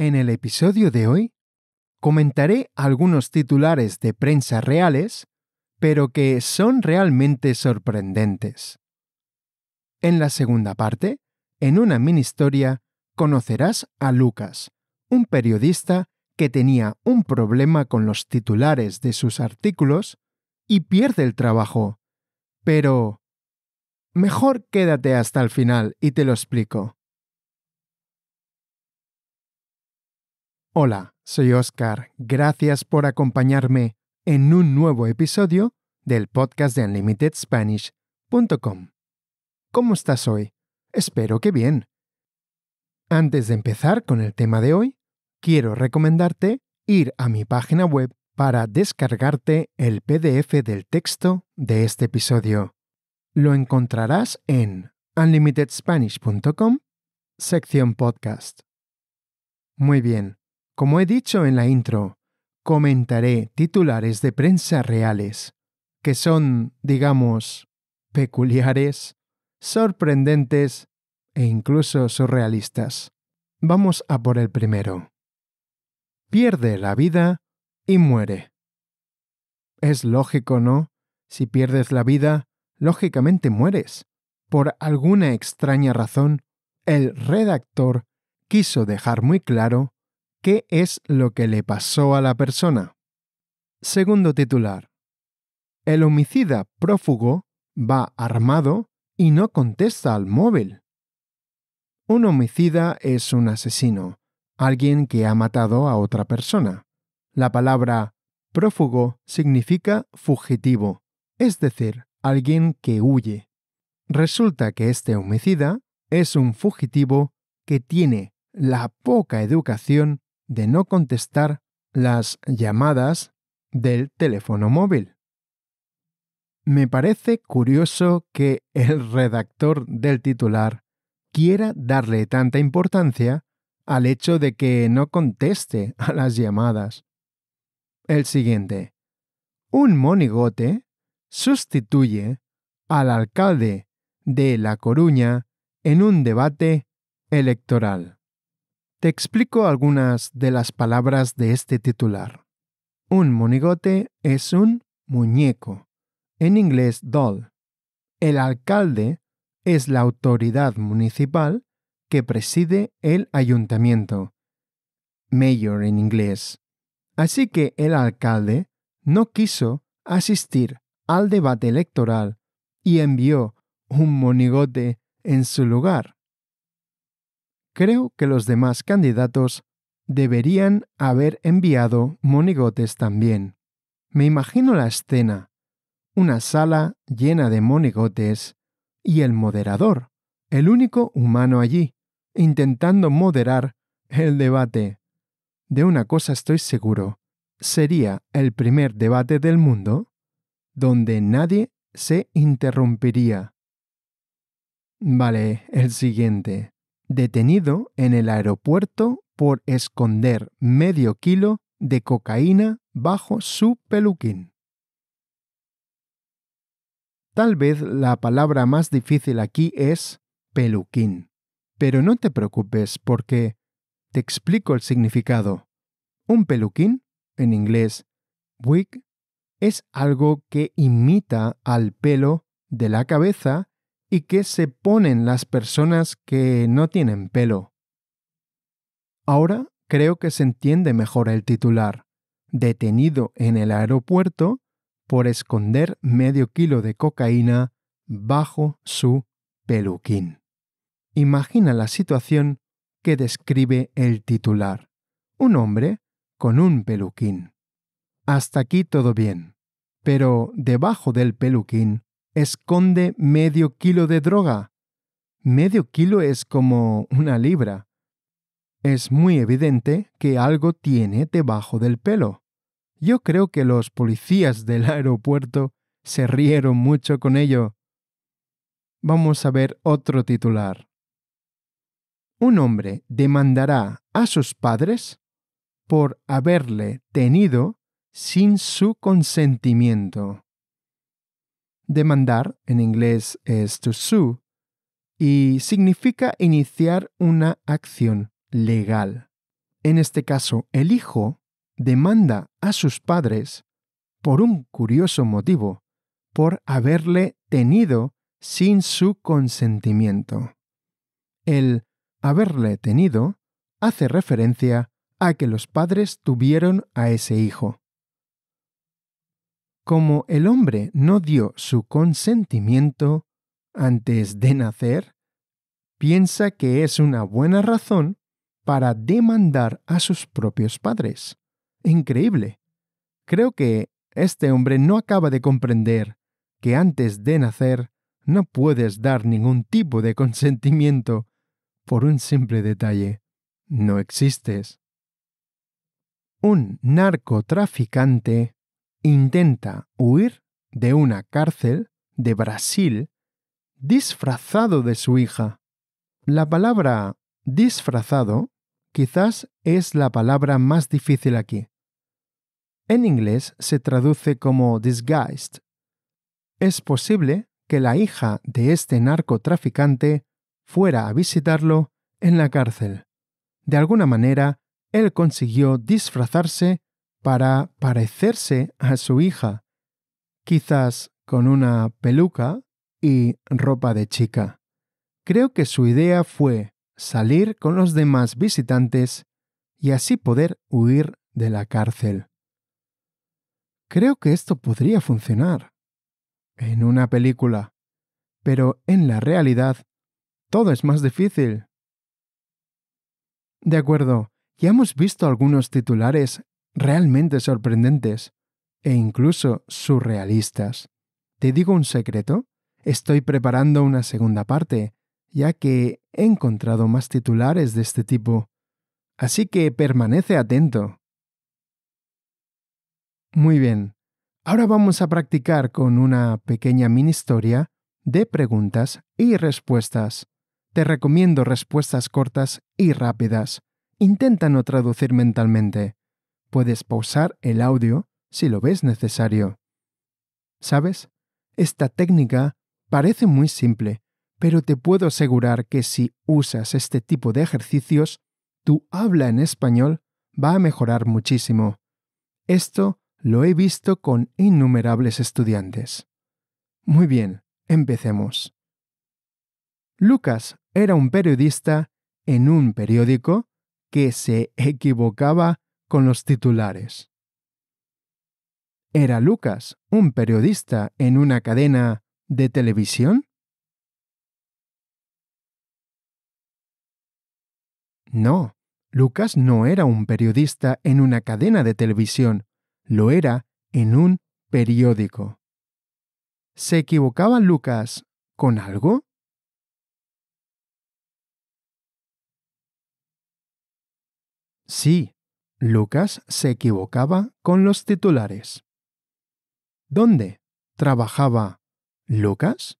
En el episodio de hoy comentaré algunos titulares de prensa reales, pero que son realmente sorprendentes. En la segunda parte, en una mini historia, conocerás a Lucas, un periodista que tenía un problema con los titulares de sus artículos y pierde el trabajo. Pero... Mejor quédate hasta el final y te lo explico. Hola, soy Oscar. Gracias por acompañarme en un nuevo episodio del podcast de UnlimitedSpanish.com. ¿Cómo estás hoy? Espero que bien. Antes de empezar con el tema de hoy, quiero recomendarte ir a mi página web para descargarte el PDF del texto de este episodio. Lo encontrarás en unlimitedspanish.com, sección podcast. Muy bien, como he dicho en la intro, comentaré titulares de prensa reales, que son, digamos, peculiares, sorprendentes e incluso surrealistas. Vamos a por el primero. Pierde la vida y muere. Es lógico, ¿no? Si pierdes la vida, lógicamente mueres. Por alguna extraña razón, el redactor quiso dejar muy claro ¿Qué es lo que le pasó a la persona? Segundo titular. El homicida prófugo va armado y no contesta al móvil. Un homicida es un asesino, alguien que ha matado a otra persona. La palabra prófugo significa fugitivo, es decir, alguien que huye. Resulta que este homicida es un fugitivo que tiene la poca educación de no contestar las llamadas del teléfono móvil. Me parece curioso que el redactor del titular quiera darle tanta importancia al hecho de que no conteste a las llamadas. El siguiente. Un monigote sustituye al alcalde de La Coruña en un debate electoral. Te explico algunas de las palabras de este titular. Un monigote es un muñeco, en inglés doll. El alcalde es la autoridad municipal que preside el ayuntamiento, mayor en inglés. Así que el alcalde no quiso asistir al debate electoral y envió un monigote en su lugar. Creo que los demás candidatos deberían haber enviado monigotes también. Me imagino la escena, una sala llena de monigotes y el moderador, el único humano allí, intentando moderar el debate. De una cosa estoy seguro, sería el primer debate del mundo donde nadie se interrumpiría. Vale, el siguiente detenido en el aeropuerto por esconder medio kilo de cocaína bajo su peluquín. Tal vez la palabra más difícil aquí es peluquín, pero no te preocupes porque te explico el significado. Un peluquín, en inglés wig, es algo que imita al pelo de la cabeza y qué se ponen las personas que no tienen pelo. Ahora creo que se entiende mejor el titular, detenido en el aeropuerto por esconder medio kilo de cocaína bajo su peluquín. Imagina la situación que describe el titular. Un hombre con un peluquín. Hasta aquí todo bien, pero debajo del peluquín esconde medio kilo de droga. Medio kilo es como una libra. Es muy evidente que algo tiene debajo del pelo. Yo creo que los policías del aeropuerto se rieron mucho con ello. Vamos a ver otro titular. Un hombre demandará a sus padres por haberle tenido sin su consentimiento demandar, en inglés es to sue, y significa iniciar una acción legal. En este caso, el hijo demanda a sus padres, por un curioso motivo, por haberle tenido sin su consentimiento. El haberle tenido hace referencia a que los padres tuvieron a ese hijo como el hombre no dio su consentimiento antes de nacer, piensa que es una buena razón para demandar a sus propios padres. Increíble. Creo que este hombre no acaba de comprender que antes de nacer no puedes dar ningún tipo de consentimiento por un simple detalle. No existes. Un narcotraficante intenta huir de una cárcel de Brasil disfrazado de su hija. La palabra disfrazado quizás es la palabra más difícil aquí. En inglés se traduce como disguised. Es posible que la hija de este narcotraficante fuera a visitarlo en la cárcel. De alguna manera, él consiguió disfrazarse para parecerse a su hija, quizás con una peluca y ropa de chica. Creo que su idea fue salir con los demás visitantes y así poder huir de la cárcel. Creo que esto podría funcionar en una película, pero en la realidad todo es más difícil. De acuerdo, ya hemos visto algunos titulares realmente sorprendentes e incluso surrealistas. ¿Te digo un secreto? Estoy preparando una segunda parte, ya que he encontrado más titulares de este tipo. Así que permanece atento. Muy bien, ahora vamos a practicar con una pequeña mini historia de preguntas y respuestas. Te recomiendo respuestas cortas y rápidas. Intenta no traducir mentalmente. Puedes pausar el audio si lo ves necesario. ¿Sabes? Esta técnica parece muy simple, pero te puedo asegurar que si usas este tipo de ejercicios, tu habla en español va a mejorar muchísimo. Esto lo he visto con innumerables estudiantes. Muy bien, empecemos. Lucas era un periodista en un periódico que se equivocaba con los titulares. ¿Era Lucas un periodista en una cadena de televisión? No, Lucas no era un periodista en una cadena de televisión, lo era en un periódico. ¿Se equivocaba Lucas con algo? Sí, Lucas se equivocaba con los titulares. ¿Dónde trabajaba Lucas?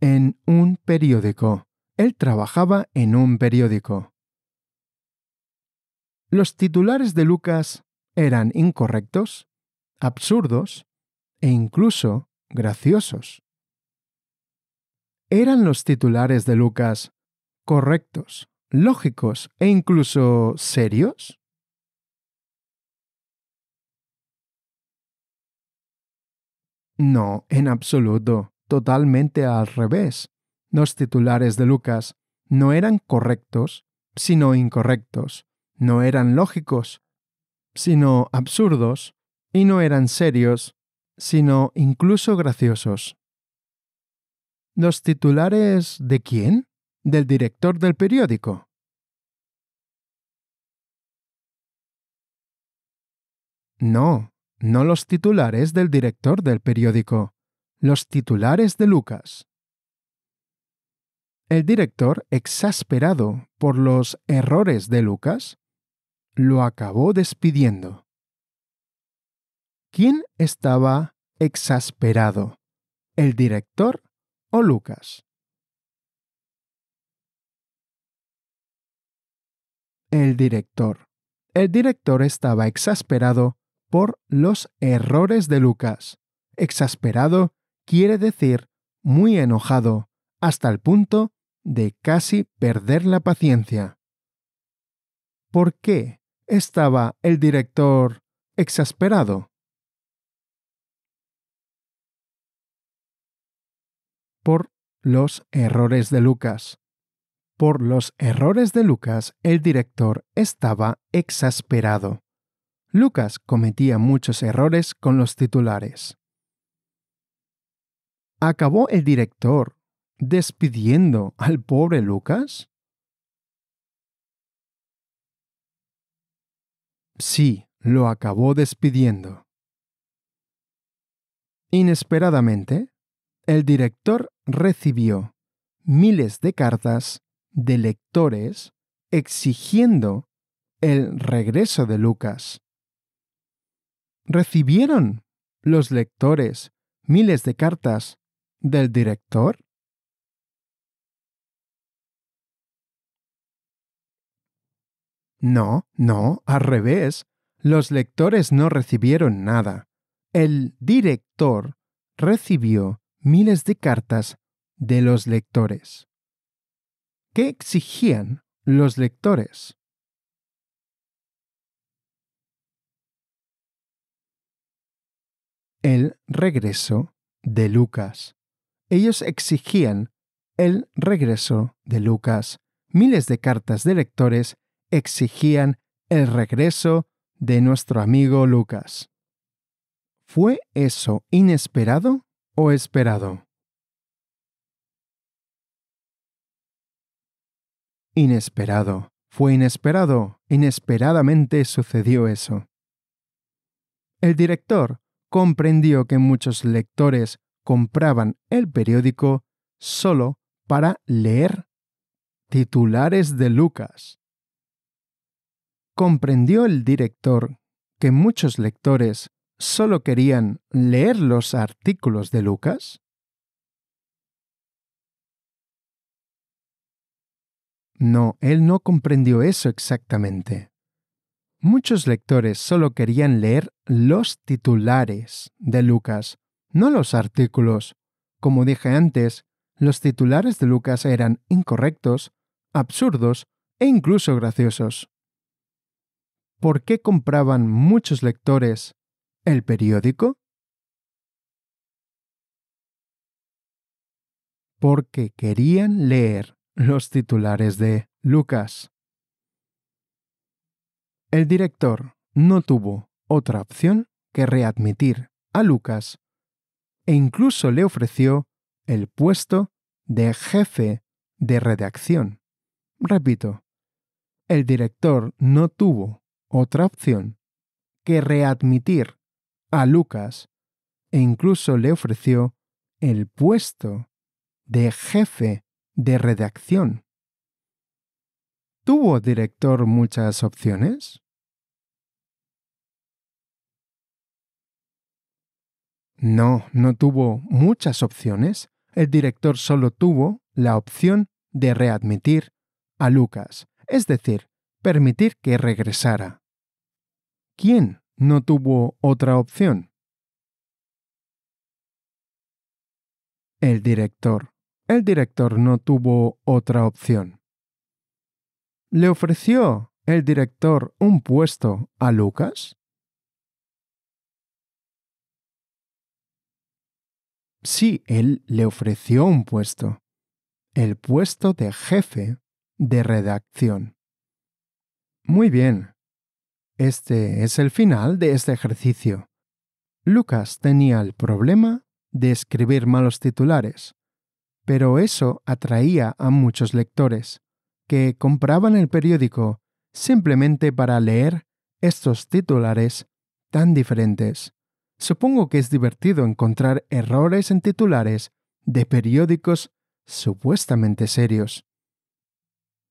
En un periódico. Él trabajaba en un periódico. Los titulares de Lucas eran incorrectos, absurdos e incluso graciosos. ¿Eran los titulares de Lucas correctos, lógicos e incluso serios? No, en absoluto, totalmente al revés. Los titulares de Lucas no eran correctos, sino incorrectos, no eran lógicos, sino absurdos, y no eran serios, sino incluso graciosos. ¿Los titulares de quién? del director del periódico. No, no los titulares del director del periódico, los titulares de Lucas. El director, exasperado por los errores de Lucas, lo acabó despidiendo. ¿Quién estaba exasperado? ¿El director o Lucas? el director. El director estaba exasperado por los errores de Lucas. Exasperado quiere decir muy enojado, hasta el punto de casi perder la paciencia. ¿Por qué estaba el director exasperado? Por los errores de Lucas. Por los errores de Lucas, el director estaba exasperado. Lucas cometía muchos errores con los titulares. ¿Acabó el director despidiendo al pobre Lucas? Sí, lo acabó despidiendo. Inesperadamente, el director recibió miles de cartas de lectores exigiendo el regreso de Lucas. ¿Recibieron los lectores miles de cartas del director? No, no, al revés. Los lectores no recibieron nada. El director recibió miles de cartas de los lectores. ¿Qué exigían los lectores? El regreso de Lucas. Ellos exigían el regreso de Lucas. Miles de cartas de lectores exigían el regreso de nuestro amigo Lucas. ¿Fue eso inesperado o esperado? Inesperado. Fue inesperado. Inesperadamente sucedió eso. El director comprendió que muchos lectores compraban el periódico solo para leer titulares de Lucas. Comprendió el director que muchos lectores solo querían leer los artículos de Lucas? No, él no comprendió eso exactamente. Muchos lectores solo querían leer los titulares de Lucas, no los artículos. Como dije antes, los titulares de Lucas eran incorrectos, absurdos e incluso graciosos. ¿Por qué compraban muchos lectores el periódico? Porque querían leer los titulares de Lucas. El director no tuvo otra opción que readmitir a Lucas e incluso le ofreció el puesto de jefe de redacción. Repito, el director no tuvo otra opción que readmitir a Lucas e incluso le ofreció el puesto de jefe de redacción. ¿Tuvo director muchas opciones? No, no tuvo muchas opciones. El director solo tuvo la opción de readmitir a Lucas, es decir, permitir que regresara. ¿Quién no tuvo otra opción? El director el director no tuvo otra opción. ¿Le ofreció el director un puesto a Lucas? Sí, él le ofreció un puesto, el puesto de jefe de redacción. Muy bien. Este es el final de este ejercicio. Lucas tenía el problema de escribir malos titulares, pero eso atraía a muchos lectores, que compraban el periódico simplemente para leer estos titulares tan diferentes. Supongo que es divertido encontrar errores en titulares de periódicos supuestamente serios.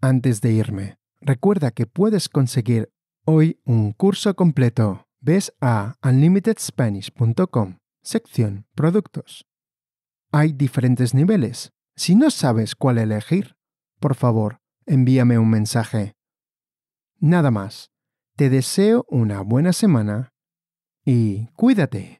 Antes de irme, recuerda que puedes conseguir hoy un curso completo. Ves a unlimitedspanish.com, sección Productos. Hay diferentes niveles. Si no sabes cuál elegir, por favor, envíame un mensaje. Nada más. Te deseo una buena semana y cuídate.